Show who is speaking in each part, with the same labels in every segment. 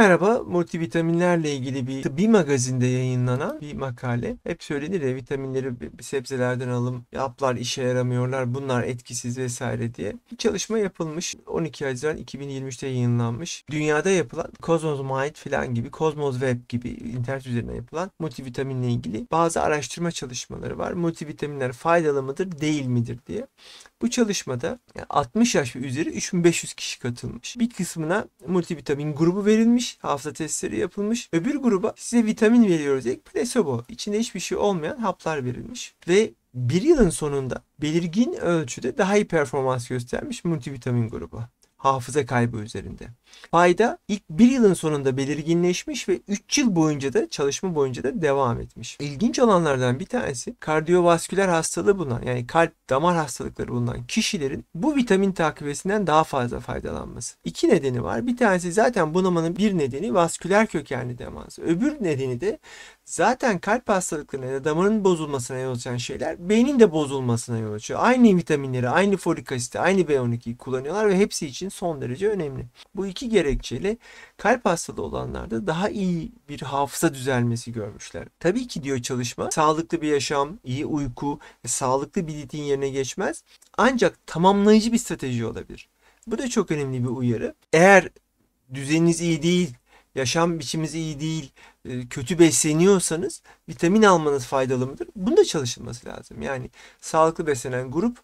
Speaker 1: Merhaba, multivitaminlerle ilgili bir tıbbi magazinde yayınlanan bir makale. Hep söylenir ya vitaminleri sebzelerden alım, yaplar işe yaramıyorlar, bunlar etkisiz vesaire diye. Bir çalışma yapılmış, 12 Haziran 2023'te yayınlanmış. Dünyada yapılan Cosmosmite falan gibi, Cosmos Web gibi internet üzerine yapılan multivitaminle ilgili bazı araştırma çalışmaları var. Multivitaminler faydalı mıdır, değil midir diye. Bu çalışmada 60 yaş ve üzeri 3500 kişi katılmış. Bir kısmına multivitamin grubu verilmiş yapılmış, hafıza testleri yapılmış. Öbür gruba size vitamin veriyoruz diye plasebo. İçinde hiçbir şey olmayan haplar verilmiş. Ve bir yılın sonunda belirgin ölçüde daha iyi performans göstermiş multivitamin grubu hafıza kaybı üzerinde. Fayda ilk bir yılın sonunda belirginleşmiş ve 3 yıl boyunca da çalışma boyunca da devam etmiş. İlginç olanlardan bir tanesi kardiyovasküler hastalığı bulunan yani kalp damar hastalıkları bulunan kişilerin bu vitamin takibesinden daha fazla faydalanması. İki nedeni var. Bir tanesi zaten bunamanın bir nedeni vasküler kökenli demans. Öbür nedeni de zaten kalp hastalıklarına ya da damarın bozulmasına yol açan şeyler beynin de bozulmasına yol açıyor. Aynı vitaminleri, aynı folik asiti, aynı B12'yi kullanıyorlar ve hepsi için son derece önemli. Bu iki gerekçeyle kalp hastalığı olanlarda daha iyi bir hafıza düzelmesi görmüşler. Tabii ki diyor çalışma sağlıklı bir yaşam, iyi uyku ve sağlıklı bir diyetin yerine geçmez. Ancak tamamlayıcı bir strateji olabilir. Bu da çok önemli bir uyarı. Eğer düzeniniz iyi değil, yaşam biçimimiz iyi değil, e, kötü besleniyorsanız vitamin almanız faydalı mıdır? Bunda çalışılması lazım. Yani sağlıklı beslenen grup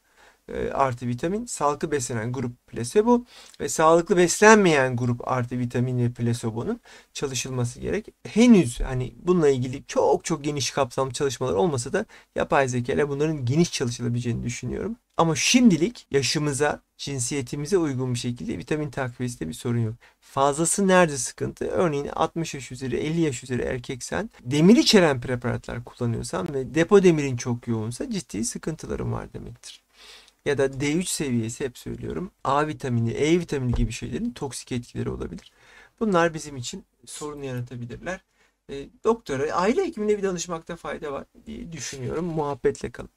Speaker 1: e, artı vitamin, sağlıklı beslenen grup plasebo ve sağlıklı beslenmeyen grup artı vitamin ve plasebonun çalışılması gerek. Henüz hani bununla ilgili çok çok geniş kapsamlı çalışmalar olmasa da yapay zeka ile bunların geniş çalışılabileceğini düşünüyorum. Ama şimdilik yaşımıza, cinsiyetimize uygun bir şekilde vitamin takviyesinde bir sorun yok. Fazlası nerede sıkıntı? Örneğin 60 yaş üzeri, 50 yaş üzeri erkeksen, demir içeren preparatlar kullanıyorsan ve depo demirin çok yoğunsa ciddi sıkıntıların var demektir ya da D3 seviyesi hep söylüyorum. A vitamini, E vitamini gibi şeylerin toksik etkileri olabilir. Bunlar bizim için sorun yaratabilirler. E, doktora, aile hekimine bir danışmakta fayda var diye düşünüyorum. Muhabbetle kalın.